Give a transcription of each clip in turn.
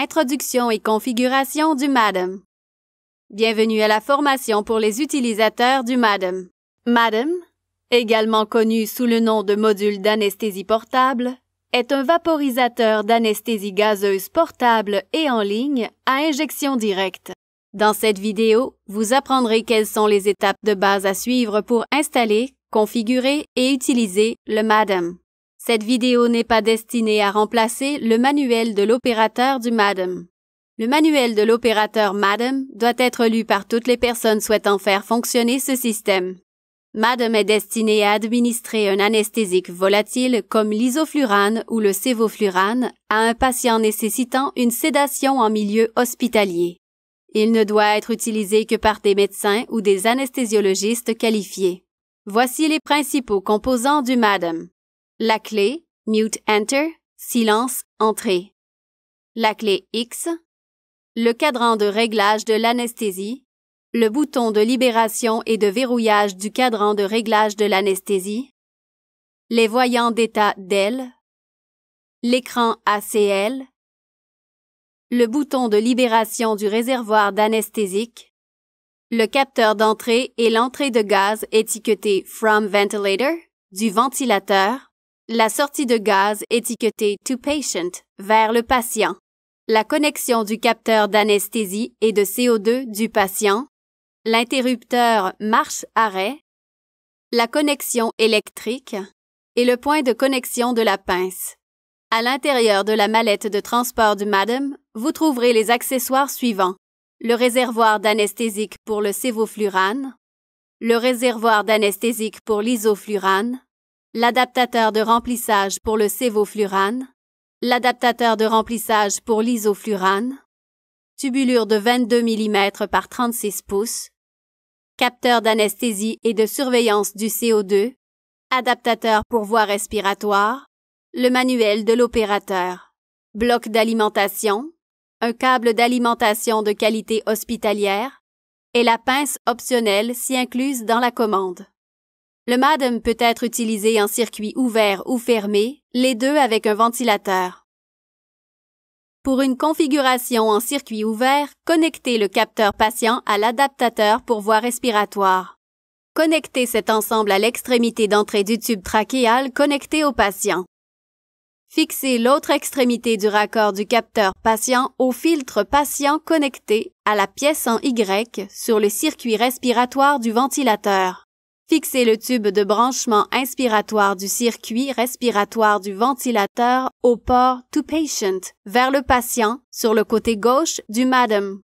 Introduction et configuration du MADAM. Bienvenue à la formation pour les utilisateurs du MADAM. MADAM, également connu sous le nom de module d'anesthésie portable, est un vaporisateur d'anesthésie gazeuse portable et en ligne à injection directe. Dans cette vidéo, vous apprendrez quelles sont les étapes de base à suivre pour installer, configurer et utiliser le MADAM. Cette vidéo n'est pas destinée à remplacer le manuel de l'opérateur du MADAM. Le manuel de l'opérateur MADAM doit être lu par toutes les personnes souhaitant faire fonctionner ce système. MADAM est destiné à administrer un anesthésique volatile comme l'isoflurane ou le sévoflurane à un patient nécessitant une sédation en milieu hospitalier. Il ne doit être utilisé que par des médecins ou des anesthésiologistes qualifiés. Voici les principaux composants du MADAM. La clé mute enter, silence entrée. La clé X, le cadran de réglage de l'anesthésie, le bouton de libération et de verrouillage du cadran de réglage de l'anesthésie, les voyants d'état DEL, l'écran ACL, le bouton de libération du réservoir d'anesthésique, le capteur d'entrée et l'entrée de gaz étiqueté From Ventilator du ventilateur, la sortie de gaz étiquetée To Patient vers le patient. La connexion du capteur d'anesthésie et de CO2 du patient. L'interrupteur marche-arrêt. La connexion électrique et le point de connexion de la pince. À l'intérieur de la mallette de transport du Madame, vous trouverez les accessoires suivants. Le réservoir d'anesthésique pour le sévoflurane, le réservoir d'anesthésique pour l'isoflurane, l'adaptateur de remplissage pour le sévoflurane, l'adaptateur de remplissage pour l'isoflurane, tubulure de 22 mm par 36 pouces, capteur d'anesthésie et de surveillance du CO2, adaptateur pour voie respiratoire, le manuel de l'opérateur, bloc d'alimentation, un câble d'alimentation de qualité hospitalière et la pince optionnelle s'y incluse dans la commande. Le MADEM peut être utilisé en circuit ouvert ou fermé, les deux avec un ventilateur. Pour une configuration en circuit ouvert, connectez le capteur patient à l'adaptateur pour voie respiratoire. Connectez cet ensemble à l'extrémité d'entrée du tube trachéal connecté au patient. Fixez l'autre extrémité du raccord du capteur patient au filtre patient connecté à la pièce en Y sur le circuit respiratoire du ventilateur. Fixez le tube de branchement inspiratoire du circuit respiratoire du ventilateur au port to patient, vers le patient, sur le côté gauche du MADAM.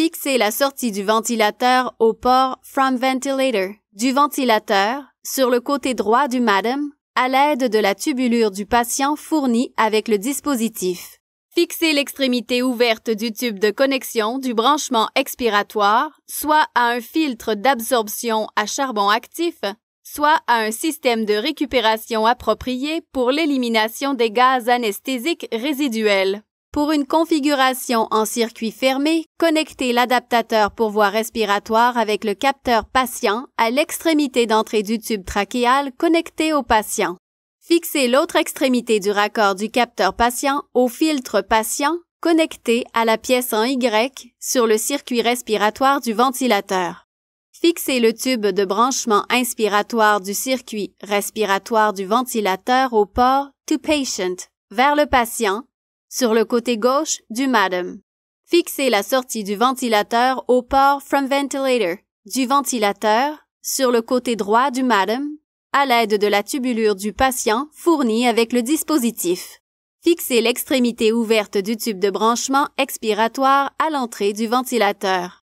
Fixez la sortie du ventilateur au port from ventilator du ventilateur sur le côté droit du MADAM à l'aide de la tubulure du patient fournie avec le dispositif. Fixez l'extrémité ouverte du tube de connexion du branchement expiratoire soit à un filtre d'absorption à charbon actif, soit à un système de récupération approprié pour l'élimination des gaz anesthésiques résiduels. Pour une configuration en circuit fermé, connectez l'adaptateur pour voie respiratoire avec le capteur patient à l'extrémité d'entrée du tube trachéal connecté au patient. Fixez l'autre extrémité du raccord du capteur patient au filtre patient connecté à la pièce en Y sur le circuit respiratoire du ventilateur. Fixez le tube de branchement inspiratoire du circuit respiratoire du ventilateur au port to patient vers le patient sur le côté gauche du MADAM. Fixez la sortie du ventilateur au port from ventilator du ventilateur sur le côté droit du MADAM à l'aide de la tubulure du patient fournie avec le dispositif. Fixez l'extrémité ouverte du tube de branchement expiratoire à l'entrée du ventilateur.